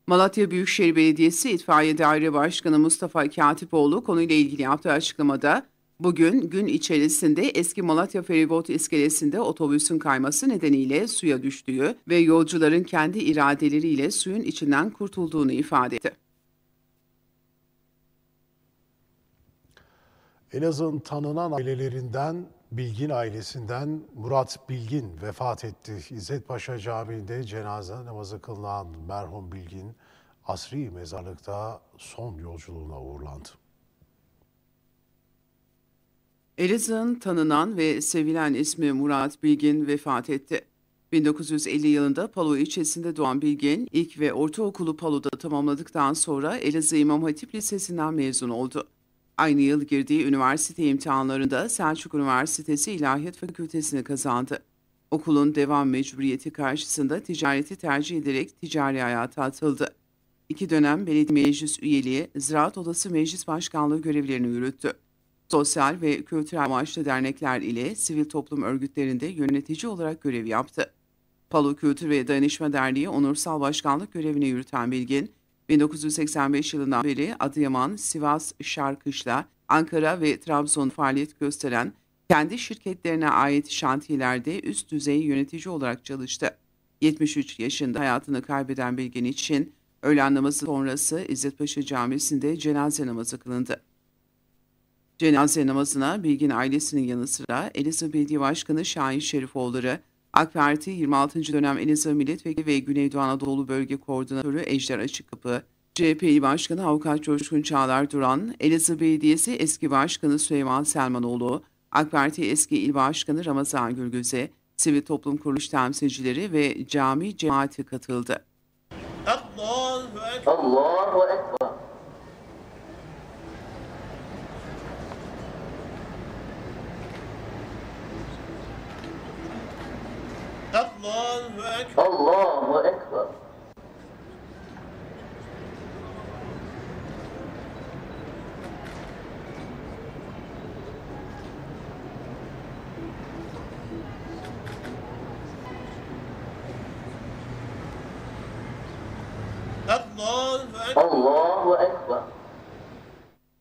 Malatya Büyükşehir Belediyesi İtfaiye Daire Başkanı Mustafa Katipoğlu konuyla ilgili yaptığı açıklamada Bugün gün içerisinde eski Malatya Feribot iskelesinde otobüsün kayması nedeniyle suya düştüğü ve yolcuların kendi iradeleriyle suyun içinden kurtulduğunu ifade etti. Elazığ'ın tanınan ailelerinden Bilgin ailesinden Murat Bilgin vefat etti. İzzet Paşa Camii'nde cenaze namazı kılınan merhum Bilgin asri mezarlıkta son yolculuğuna uğurlandı. Elazığ'ın tanınan ve sevilen ismi Murat Bilgin vefat etti. 1950 yılında Palo ilçesinde doğan Bilgin, ilk ve ortaokulu Palo'da tamamladıktan sonra Elazığ İmam Hatip Lisesi'nden mezun oldu. Aynı yıl girdiği üniversite imtihanlarında Selçuk Üniversitesi İlahiyat Fakültesini kazandı. Okulun devam mecburiyeti karşısında ticareti tercih ederek ticari hayata atıldı. İki dönem belediye meclis üyeliği, ziraat odası meclis başkanlığı görevlerini yürüttü. Sosyal ve kültürel amaçlı dernekler ile sivil toplum örgütlerinde yönetici olarak görev yaptı. Palo Kültür ve Dayanışma Derneği onursal başkanlık görevini yürüten Bilgin, 1985 yılından beri Adıyaman, Sivas, Şarkışla, Ankara ve Trabzon faaliyet gösteren kendi şirketlerine ait şantiyelerde üst düzey yönetici olarak çalıştı. 73 yaşında hayatını kaybeden Bilgin için öğlen namazı sonrası İzzetpaşa Camisi'nde cenaze namazı kılındı. Cenaze namazına Bilgin ailesinin yanı sıra Elazığ Belediye Başkanı Şahin Şerifoğulları, AK Parti 26. dönem Elazığ Milletvekili ve Güneydoğu Anadolu Bölge Koordinatörü Ejder Açıkkapı, CHP Başkanı Avukat Coşkun Çağlar Duran, Elazığ Belediyesi eski Başkanı Süleyman Selmanoğlu, AK Parti eski İl Başkanı Ramazan Gülgüze, sivil toplum kuruluş temsilcileri ve cami cemaati katıldı. Allahu Ekber. Allahu Ekber. Allahu Ekber. Allahu Ekber. Ekber.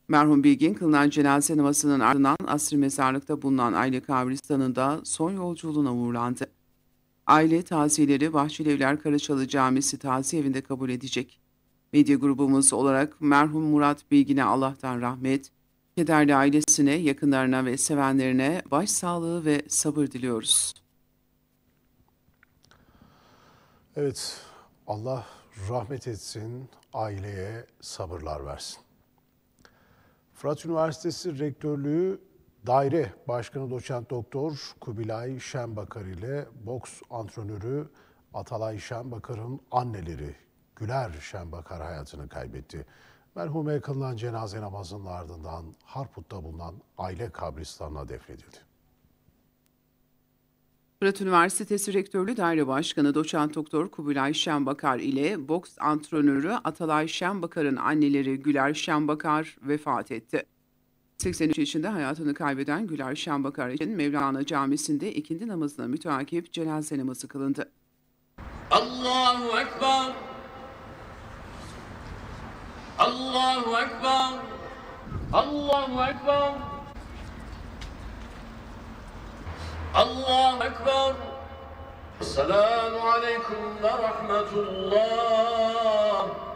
Merhum Bilgin kılınan cenaze namazının ardından asr mezarlıkta bulunan Aile kabristanında son yolculuğuna uğurlandı aile taziyeleri Bahçelievler Karaçalı Camisi taziye evinde kabul edecek. Medya grubumuz olarak merhum Murat Bilgin'e Allah'tan rahmet, kederli ailesine, yakınlarına ve sevenlerine başsağlığı ve sabır diliyoruz. Evet, Allah rahmet etsin, aileye sabırlar versin. Fırat Üniversitesi Rektörlüğü Daire Başkanı Doçent Doktor Kubilay Şenbakar ile boks antrenörü Atalay Şenbakar'ın anneleri Güler Şenbakar hayatını kaybetti. Merhume kılınan cenaze namazının ardından Harput'ta bulunan aile kabristanına defnedildi. Fırat Üniversitesi Rektörlüğü Daire Başkanı Doçent Doktor Kubilay Şenbakar ile boks antrenörü Atalay Şenbakar'ın anneleri Güler Şenbakar vefat etti. 83 yaşında hayatını kaybeden Güler Şenbakar için Mevlana Camisi'nde ikindi namazına mütakip cenaze namazı kılındı. Allahu Ekber Allahu Ekber Allahu Ekber Allahu Ekber Selamun Aleyküm ve Rahmetullah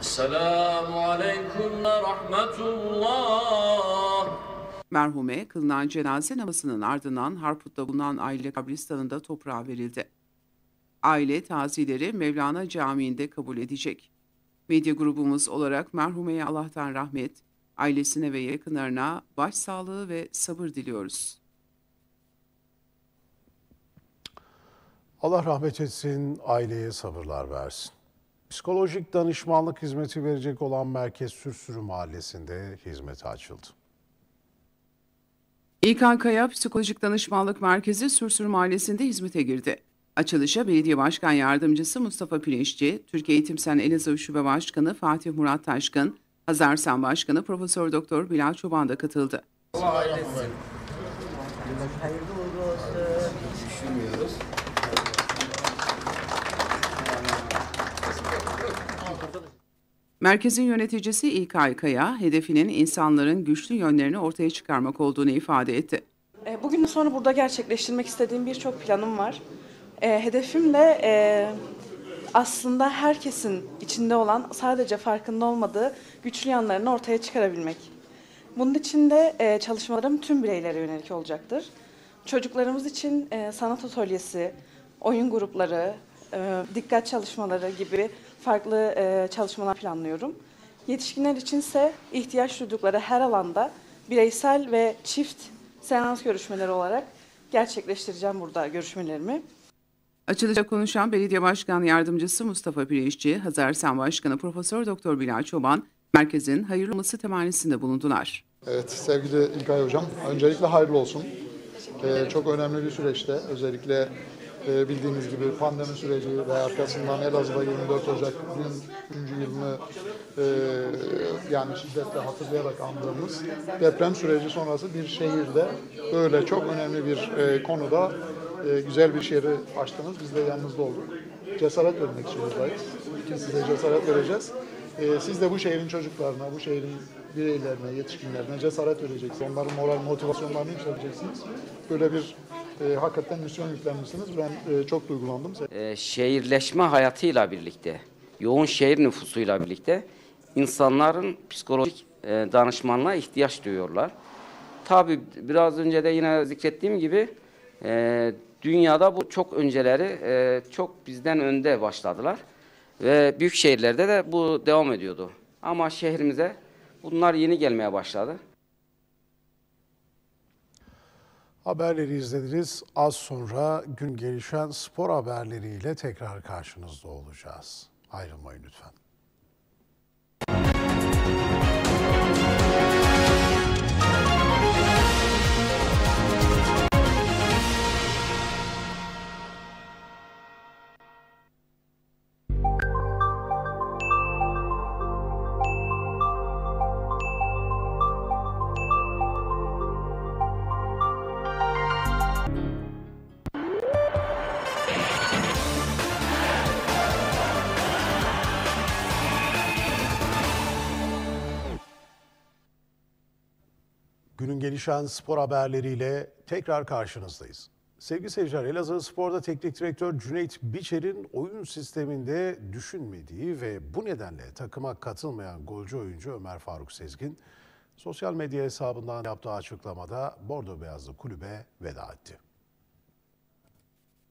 Selamu aleyküm ve rahmetullah. Merhume kılınan cenaze namazının ardından Harput'ta bulunan aile kabristanında toprağa verildi. Aile tazileri Mevlana Camii'nde kabul edecek. Medya grubumuz olarak merhumeye Allah'tan rahmet, ailesine ve yakınlarına başsağlığı ve sabır diliyoruz. Allah rahmet etsin, aileye sabırlar versin. Psikolojik danışmanlık hizmeti verecek olan merkez Sürsürü Mahallesi'nde hizmet açıldı. İlkan Kaya Psikolojik Danışmanlık Merkezi Sürsür Mahallesi'nde hizmete girdi. Açılışa Belediye Başkan Yardımcısı Mustafa Pirinççi, Türkiye Eğitim Sen Elazığ Şube Başkanı Fatih Murat Taşkın, Hazarsan Başkanı Profesör Doktor Bilal Çoban da katıldı. Hayırlı olsun. Merkezin yöneticisi İlkay Kaya, hedefinin insanların güçlü yönlerini ortaya çıkarmak olduğunu ifade etti. E, bugün sonra burada gerçekleştirmek istediğim birçok planım var. E, hedefim de e, aslında herkesin içinde olan, sadece farkında olmadığı güçlü yanlarını ortaya çıkarabilmek. Bunun için de çalışmalarım tüm bireylere yönelik olacaktır. Çocuklarımız için sanat atölyesi, oyun grupları, dikkat çalışmaları gibi farklı e, çalışmalar planlıyorum. Yetişkinler içinse ihtiyaç duydukları her alanda bireysel ve çift seans görüşmeleri olarak gerçekleştireceğim burada görüşmelerimi. Açılışta konuşan Belediye Başkan Yardımcısı Mustafa Pireşçi, Hazar Sen Başkanı Profesör Doktor Bilal Çoban, merkezin hayırlı olması temennisinde bulundular. Evet sevgili İlkay Hocam, öncelikle hayırlı olsun. Ee, çok önemli bir süreçte özellikle ee, bildiğiniz gibi pandemi süreci ve arkasından Elazığ'da 24 Ocak gün 3. yılını e, yani şiddetle hatırlayarak andığımız deprem süreci sonrası bir şehirde böyle çok önemli bir e, konuda e, güzel bir şehri açtınız. Biz de yanınızda olduk. Cesaret vermek için buradayız. Size cesaret vereceğiz. E, siz de bu şehrin çocuklarına, bu şehrin bireylerine, yetişkinlerine cesaret vereceksiniz. Onların moral motivasyonlarını yükselteceksiniz. Böyle bir e, hakikaten misyon yüklenmişsiniz. Ben e, çok duygulandım. E, şehirleşme hayatıyla birlikte, yoğun şehir nüfusuyla birlikte insanların psikolojik e, danışmanlığa ihtiyaç duyuyorlar. Tabii biraz önce de yine zikrettiğim gibi e, dünyada bu çok önceleri e, çok bizden önde başladılar. Ve büyük şehirlerde de bu devam ediyordu. Ama şehrimize bunlar yeni gelmeye başladı. Haberleri izlediniz. Az sonra gün gelişen spor haberleriyle tekrar karşınızda olacağız. Ayrılmayın lütfen. gelişen spor haberleriyle tekrar karşınızdayız. Sevgili seyirciler, Elazığ Spor'da teknik direktör Cüneyt Biçer'in oyun sisteminde düşünmediği ve bu nedenle takıma katılmayan golcü oyuncu Ömer Faruk Sezgin, sosyal medya hesabından yaptığı açıklamada Bordo Beyazlı kulübe veda etti.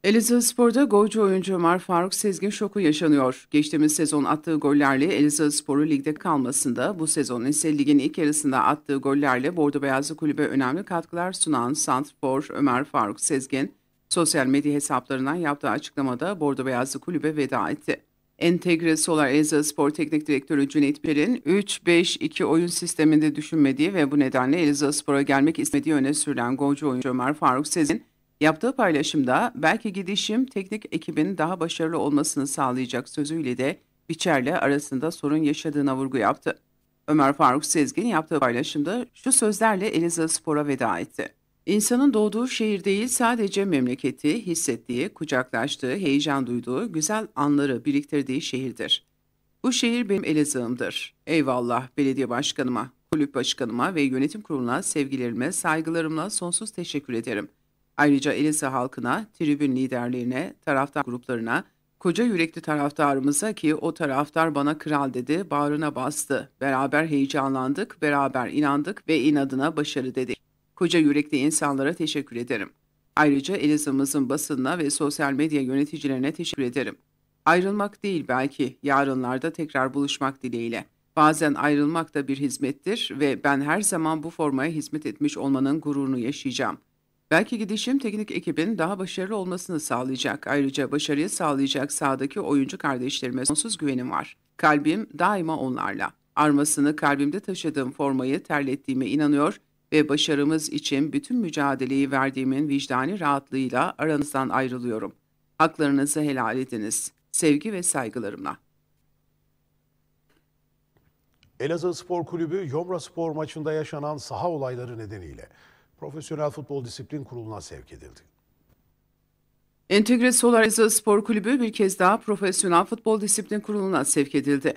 Elazığ Spor'da golcü oyuncu Ömer Faruk Sezgin şoku yaşanıyor. Geçtiğimiz sezon attığı gollerle Elazığ Spor'u ligde kalmasında, bu sezon ise ligin ilk yarısında attığı gollerle Bordo Beyazlı Kulübe önemli katkılar sunan Santfor Ömer Faruk Sezgin, sosyal medya hesaplarından yaptığı açıklamada Bordo Beyazlı Kulübe veda etti. Entegre Solar Elazığ Spor Teknik Direktörü Cüneyt Perin 3-5-2 oyun sisteminde düşünmediği ve bu nedenle Elazığ Spor'a gelmek istemediği öne sürülen golcü oyuncu Ömer Faruk Sezgin, Yaptığı paylaşımda belki gidişim teknik ekibin daha başarılı olmasını sağlayacak sözüyle de Biçer'le arasında sorun yaşadığına vurgu yaptı. Ömer Faruk Sezgin yaptığı paylaşımda şu sözlerle Eliza Spor'a veda etti. İnsanın doğduğu şehir değil sadece memleketi, hissettiği, kucaklaştığı, heyecan duyduğu, güzel anları biriktirdiği şehirdir. Bu şehir benim Elazığ'ımdır. Eyvallah belediye başkanıma, kulüp başkanıma ve yönetim kuruluna sevgilerime, saygılarımla sonsuz teşekkür ederim.'' Ayrıca Elisa halkına, tribün liderlerine, taraftar gruplarına, koca yürekli taraftarımıza ki o taraftar bana kral dedi, bağrına bastı. Beraber heyecanlandık, beraber inandık ve inadına başarı dedik. Koca yürekli insanlara teşekkür ederim. Ayrıca Elisa'mızın basınına ve sosyal medya yöneticilerine teşekkür ederim. Ayrılmak değil belki, yarınlarda tekrar buluşmak dileğiyle. Bazen ayrılmak da bir hizmettir ve ben her zaman bu formaya hizmet etmiş olmanın gururunu yaşayacağım.'' Belki gidişim teknik ekibin daha başarılı olmasını sağlayacak. Ayrıca başarıyı sağlayacak sahadaki oyuncu kardeşlerime sonsuz güvenim var. Kalbim daima onlarla. Armasını kalbimde taşıdığım formayı terlettiğime inanıyor ve başarımız için bütün mücadeleyi verdiğimin vicdani rahatlığıyla aranızdan ayrılıyorum. Haklarınızı helal ediniz. Sevgi ve saygılarımla. Elazığ Spor Kulübü Yomra Spor maçında yaşanan saha olayları nedeniyle Profesyonel Futbol Disiplin Kurulu'na sevk edildi. Entegre Solarize Spor Kulübü bir kez daha Profesyonel Futbol Disiplin Kurulu'na sevk edildi.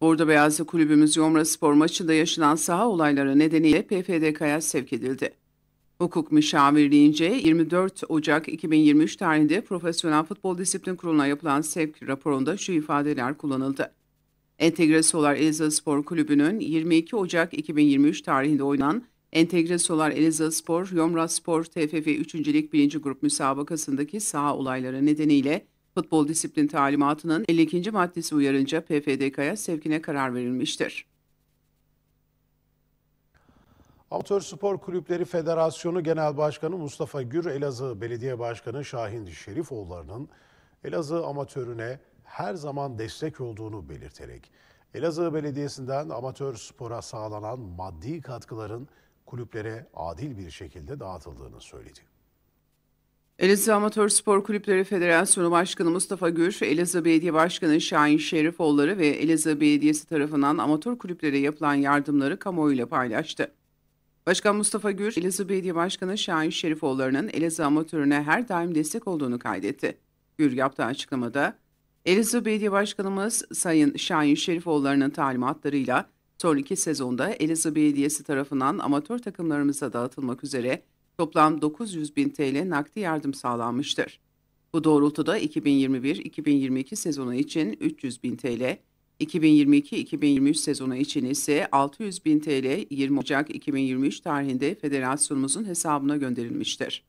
Bordo Beyazlı kulübümüz Yomra Spor maçında yaşanan saha olayları nedeniyle PFDK'ya sevk edildi. Hukuk müşavirliğince 24 Ocak 2023 tarihinde Profesyonel Futbol Disiplin Kurulu'na yapılan sevk raporunda şu ifadeler kullanıldı. Entegre Solar Elza Spor Kulübü'nün 22 Ocak 2023 tarihinde oynanan Entegre Solar Eliza Spor, Yomra Spor TFF 3. Lig 1. Grup müsabakasındaki saha olayları nedeniyle futbol disiplin talimatının 52. maddesi uyarınca PFDK'ya sevkine karar verilmiştir. Amatör Spor Kulüpleri Federasyonu Genel Başkanı Mustafa Gür, Elazığ Belediye Başkanı Şahin Şerifoğulları'nın Elazığ amatörüne her zaman destek olduğunu belirterek, Elazığ Belediyesi'nden amatör spora sağlanan maddi katkıların kulüplere adil bir şekilde dağıtıldığını söyledi. Elazığ Amatör Spor Kulüpleri Federasyonu Başkanı Mustafa Gür, Elazığ Belediye Başkanı Şahin Şerifoğulları ve Elazığ Belediyesi tarafından amatör kulüplere yapılan yardımları kamuoyuyla paylaştı. Başkan Mustafa Gür, Elazığ Belediye Başkanı Şahin Şerifoğulları'nın Elazığ amatörüne her daim destek olduğunu kaydetti. Gür yaptığı açıklamada, Elazığ Belediye Başkanımız Sayın Şahin Şerifoğulları'nın talimatlarıyla Sonraki sezonda Elazığ Belediyesi tarafından amatör takımlarımıza dağıtılmak üzere toplam 900 bin TL nakdi yardım sağlanmıştır. Bu doğrultuda 2021-2022 sezonu için 300 bin TL, 2022-2023 sezonu için ise 600 bin TL 20 Ocak 2023 tarihinde federasyonumuzun hesabına gönderilmiştir.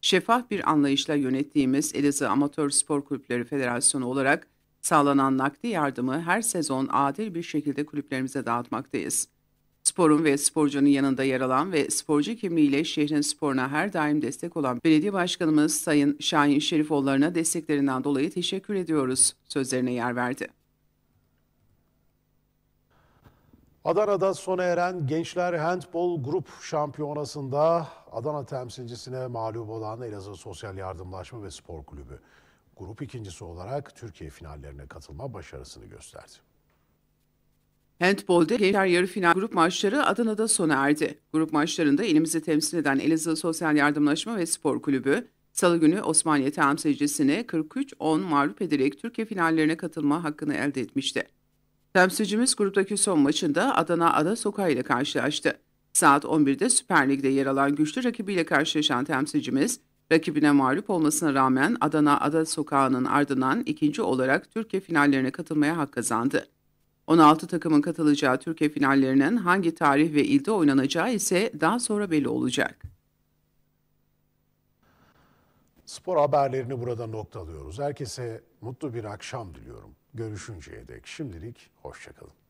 Şeffaf bir anlayışla yönettiğimiz Elazığ Amatör Spor Kulüpleri Federasyonu olarak Sağlanan nakdi yardımı her sezon adil bir şekilde kulüplerimize dağıtmaktayız. Sporun ve sporcunun yanında yer alan ve sporcu kimliğiyle şehrin sporuna her daim destek olan belediye başkanımız Sayın Şahin Şerifoğulları'na desteklerinden dolayı teşekkür ediyoruz sözlerine yer verdi. Adana'da sona eren Gençler Handbol Grup Şampiyonası'nda Adana temsilcisine mağlup olan Elazığ Sosyal Yardımlaşma ve Spor Kulübü grup ikincisi olarak Türkiye finallerine katılma başarısını gösterdi. Handbol'de gençler yarı final grup maçları Adana'da sona erdi. Grup maçlarında elimizi temsil eden Elazığ Sosyal Yardımlaşma ve Spor Kulübü, Salı günü Osmaniye temsilcisini 43-10 mağlup ederek Türkiye finallerine katılma hakkını elde etmişti. Temsilcimiz gruptaki son maçında Adana Ada Sokağı ile karşılaştı. Saat 11'de Süper Lig'de yer alan güçlü rakibiyle karşılaşan temsilcimiz Rakibine mağlup olmasına rağmen Adana Ada Sokağı'nın ardından ikinci olarak Türkiye finallerine katılmaya hak kazandı. 16 takımın katılacağı Türkiye finallerinin hangi tarih ve ilde oynanacağı ise daha sonra belli olacak. Spor haberlerini burada noktalıyoruz. Herkese mutlu bir akşam diliyorum. Görüşünceye dek şimdilik hoşçakalın.